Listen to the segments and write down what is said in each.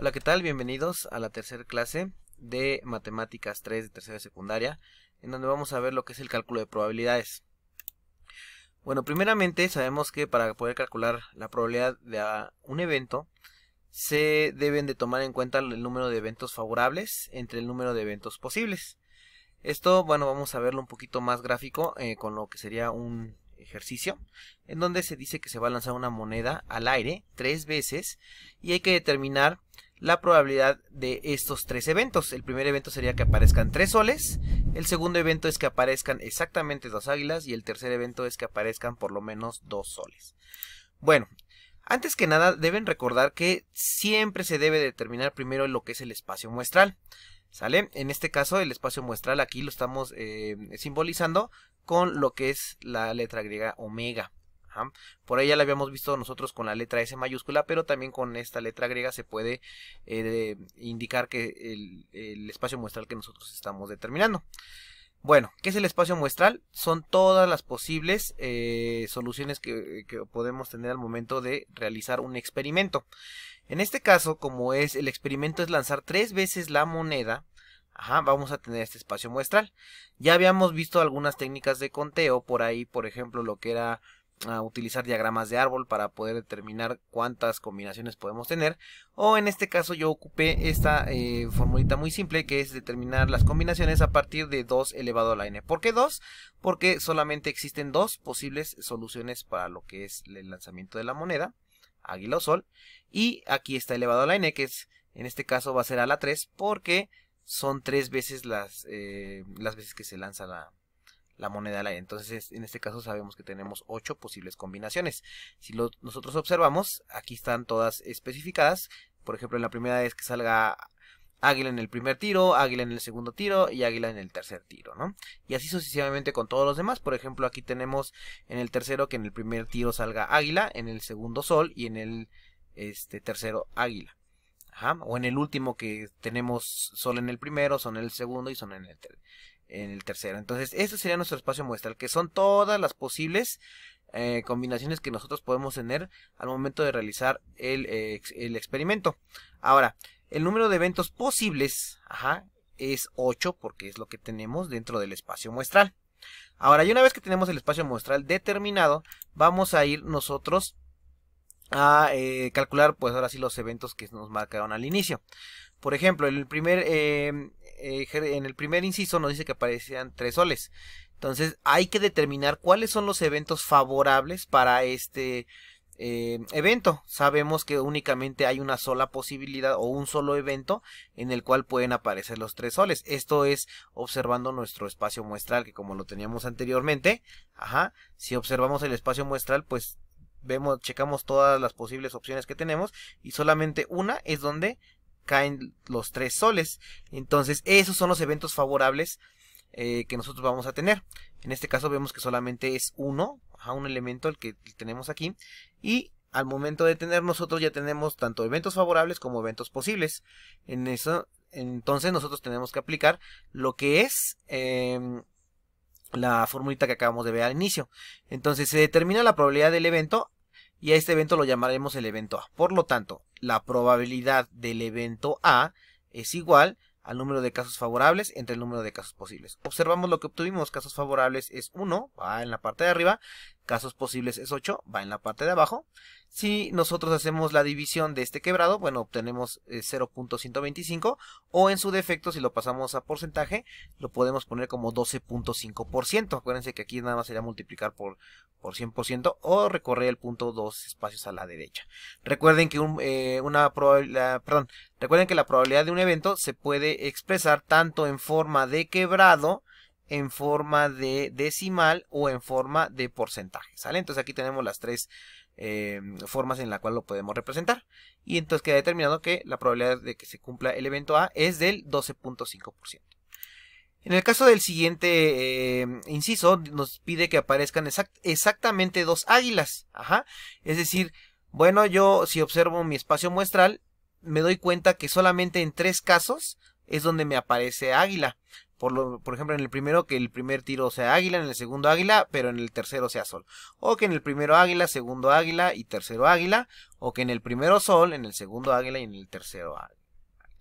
Hola, ¿qué tal? Bienvenidos a la tercera clase de Matemáticas 3 de tercera secundaria, en donde vamos a ver lo que es el cálculo de probabilidades. Bueno, primeramente sabemos que para poder calcular la probabilidad de un evento, se deben de tomar en cuenta el número de eventos favorables entre el número de eventos posibles. Esto, bueno, vamos a verlo un poquito más gráfico eh, con lo que sería un ejercicio, en donde se dice que se va a lanzar una moneda al aire tres veces y hay que determinar la probabilidad de estos tres eventos. El primer evento sería que aparezcan tres soles, el segundo evento es que aparezcan exactamente dos águilas y el tercer evento es que aparezcan por lo menos dos soles. Bueno, antes que nada deben recordar que siempre se debe determinar primero lo que es el espacio muestral. ¿Sale? En este caso el espacio muestral aquí lo estamos eh, simbolizando con lo que es la letra griega omega. Por ahí ya la habíamos visto nosotros con la letra S mayúscula, pero también con esta letra griega se puede eh, indicar que el, espacio muestral que nosotros estamos determinando. Bueno, ¿qué es el espacio muestral? Son todas las posibles eh, soluciones que, podemos tener al momento de realizar un experimento. En este caso, como es el experimento es lanzar tres veces la moneda, vamos a tener este espacio muestral. Ya habíamos visto algunas técnicas de conteo por ahí, por ejemplo, lo que era a utilizar diagramas de árbol para poder determinar cuántas combinaciones podemos tener o en este caso yo ocupé esta eh, formulita muy simple que es determinar las combinaciones a partir de 2 elevado a la n ¿por qué 2? porque solamente existen dos posibles soluciones para lo que es el lanzamiento de la moneda águila o sol y aquí está elevado a la n que es en este caso va a ser a la 3 porque son tres veces las, eh, las veces que se lanza la, la moneda al aire. Entonces, en este caso sabemos que tenemos 8 posibles combinaciones. Si nosotros observamos, aquí están todas especificadas. Por ejemplo, en la primera es que salga águila en el primer tiro, águila en el segundo tiro y águila en el tercer tiro, Y así sucesivamente con todos los demás. Por ejemplo, aquí tenemos en el tercero que en el primer tiro salga águila, en el segundo sol y en el este, tercero águila. O en el último que tenemos sol en el primero, son en el segundo y son en el, tercero en el tercero. Entonces, este sería nuestro espacio muestral, que son todas las posibles eh, combinaciones que nosotros podemos tener al momento de realizar el, eh, experimento. Ahora, el número de eventos posibles es 8 porque es lo que tenemos dentro del espacio muestral. Ahora, y una vez que tenemos el espacio muestral determinado, vamos a ir nosotros a eh, calcular, pues ahora sí, los eventos que nos marcaron al inicio. Por ejemplo, em, eh, en el primer inciso nos dice que aparecían tres soles. Entonces hay que determinar cuáles son los eventos favorables para este em, evento. Sabemos que únicamente hay una sola posibilidad o un solo evento en el cual pueden aparecer los tres soles. Esto es observando nuestro espacio muestral, que como lo teníamos anteriormente, ajá, si observamos el espacio muestral, pues vemos, checamos todas las posibles opciones que tenemos y solamente una es donde caen los tres soles. Entonces, esos son los eventos favorables eh, que nosotros vamos a tener. En este caso vemos que solamente es uno, a un elemento el que tenemos aquí. Y al momento de tener nosotros ya tenemos tanto eventos favorables como eventos posibles. En eso, entonces nosotros tenemos que aplicar lo que es em, la formulita que acabamos de ver al inicio. Entonces se determina la probabilidad del evento y a este evento lo llamaremos el evento A. Por lo tanto, la probabilidad del evento A es igual al número de casos favorables entre el número de casos posibles. Observamos lo que obtuvimos, casos favorables es 1, va en la parte de arriba, casos posibles es 8, va en la parte de abajo. Si nosotros hacemos la división de este quebrado, bueno, obtenemos 0.125 eh, o en su defecto, si lo pasamos a porcentaje, lo podemos poner como 12.5%. Acuérdense que aquí nada más sería multiplicar por, por 100% o recorrer el punto 2 espacios a la derecha. Recuerden que, eh, una recuerden que la probabilidad de un evento se puede expresar tanto en forma de quebrado en forma de decimal o en forma de porcentaje, ¿sale? Entonces aquí tenemos las tres eh, formas en la cual lo podemos representar. Y entonces queda determinado que la probabilidad de que se cumpla el evento A es del 12.5%. En el caso del siguiente eh, inciso, nos pide que aparezcan exactamente dos águilas. Es decir, bueno, yo si observo mi espacio muestral, me doy cuenta que solamente en tres casos es donde me aparece águila. Por, ejemplo, en el primero que el primer tiro sea águila, en el segundo águila, pero en el tercero sea sol. O que en el primero águila, segundo águila y tercero águila. O que en el primero sol, en el segundo águila y en el tercero águila.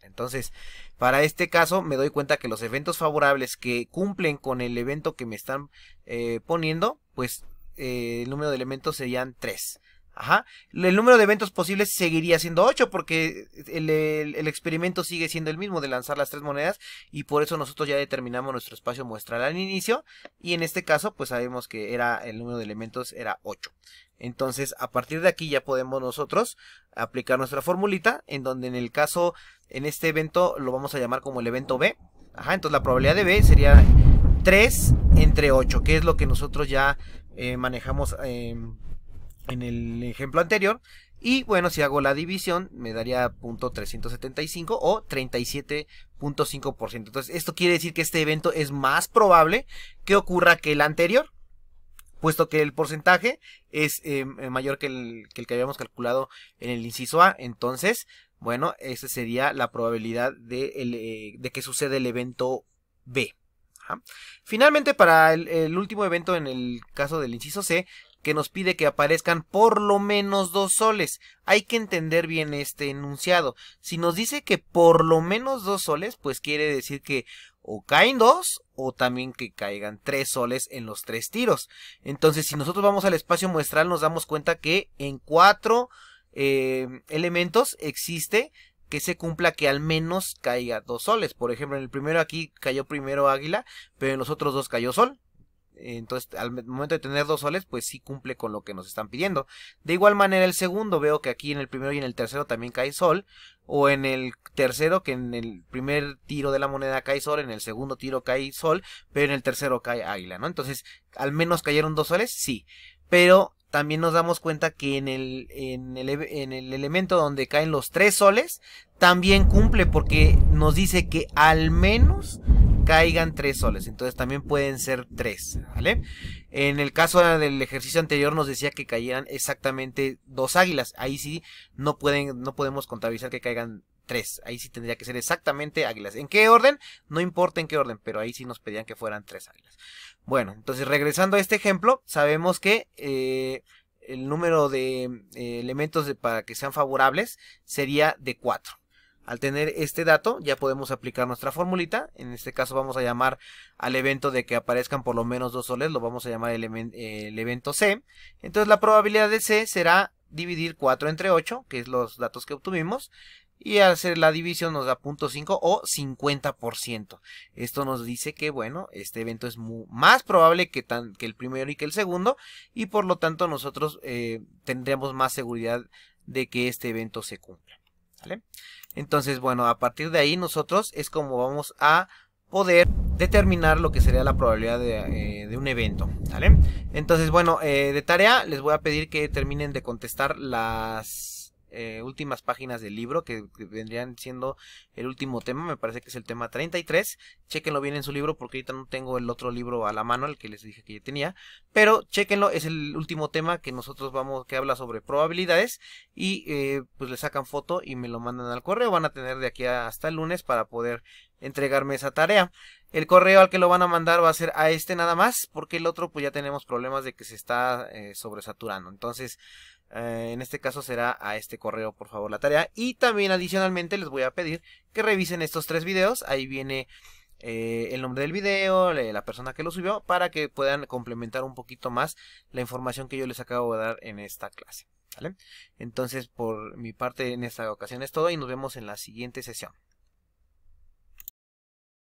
Entonces, para este caso me doy cuenta que los eventos favorables que cumplen con el evento que me están eh, poniendo, pues eh, el número de elementos serían tres. Ajá. El número de eventos posibles seguiría siendo 8 porque el, experimento sigue siendo el mismo de lanzar las tres monedas y por eso nosotros ya determinamos nuestro espacio muestral al inicio y en este caso pues sabemos que era el número de elementos era 8. Entonces a partir de aquí ya podemos nosotros aplicar nuestra formulita en donde en el caso en este evento lo vamos a llamar como el evento B. Ajá, entonces la probabilidad de B sería 3 entre 8, que es lo que nosotros ya eh, manejamos. Em, en el ejemplo anterior. Y bueno, si hago la división, me daría .375 o 37.5%. Entonces, esto quiere decir que este evento es más probable que ocurra que el anterior, puesto que el porcentaje es em, eh, mayor que el, que habíamos calculado en el inciso A. Entonces, bueno, esa sería la probabilidad de, eh, que suceda el evento B. Finalmente, para el, último evento, en el caso del inciso C, que nos pide que aparezcan por lo menos dos soles. Hay que entender bien este enunciado. Si nos dice que por lo menos dos soles, pues quiere decir que o caen dos o también que caigan tres soles en los tres tiros. Entonces, si nosotros vamos al espacio muestral, nos damos cuenta que en cuatro eh, elementos existe que se cumpla que al menos caiga dos soles. Por ejemplo, en el primero aquí cayó primero águila, pero en los otros dos cayó sol. Entonces, al momento de tener dos soles, pues sí cumple con lo que nos están pidiendo. De igual manera, el segundo, veo que aquí en el primero y en el tercero también cae sol. O en el tercero, que en el primer tiro de la moneda cae sol, en el segundo tiro cae sol, pero en el tercero cae águila, ¿no? Entonces, al menos cayeron dos soles, sí. Pero también nos damos cuenta que en el, en el, en el elemento donde caen los tres soles, también cumple porque nos dice que al menos caigan tres soles. Entonces también pueden ser tres, ¿vale? En el caso del ejercicio anterior nos decía que cayeran exactamente dos águilas. Ahí sí no, pueden, no podemos contabilizar que caigan tres, Ahí sí tendría que ser exactamente águilas. ¿En qué orden? No importa en qué orden, pero ahí sí nos pedían que fueran tres águilas. Bueno, entonces regresando a este ejemplo, sabemos que... Eh, el número de eh, elementos para que sean favorables sería de cuatro. Al tener este dato ya podemos aplicar nuestra formulita. En este caso vamos a llamar al evento de que aparezcan por lo menos dos soles, lo vamos a llamar el, evento C. Entonces la probabilidad de C será dividir 4 entre 8, que es los datos que obtuvimos. Y al hacer la división nos da 0.5 o 50%. Esto nos dice que, bueno, este evento es más probable que, el primero y que el segundo. Y por lo tanto nosotros eh, tendremos más seguridad de que este evento se cumpla. ¿vale? Entonces, bueno, a partir de ahí nosotros es como vamos a poder determinar lo que sería la probabilidad de, eh, un evento, ¿vale? Entonces, bueno, eh, de tarea les voy a pedir que terminen de contestar las eh, últimas páginas del libro, que, vendrían siendo el último tema, me parece que es el tema 33. Chequenlo bien en su libro, porque ahorita no tengo el otro libro a la mano, el que les dije que yo tenía. Pero chequenlo, es el último tema que nosotros vamos, que habla sobre probabilidades. Y eh, pues le sacan foto y me lo mandan al correo. Van a tener de aquí hasta el lunes para poder entregarme esa tarea. El correo al que lo van a mandar va a ser a este nada más, porque el otro pues ya tenemos problemas de que se está eh, sobresaturando. Entonces, eh, en este caso será a este correo, por favor, la tarea. Y también adicionalmente les voy a pedir que revisen estos tres videos. Ahí viene eh, el nombre del video, la persona que lo subió, para que puedan complementar un poquito más la información que yo les acabo de dar en esta clase. Entonces, por mi parte, en esta ocasión es todo y nos vemos en la siguiente sesión.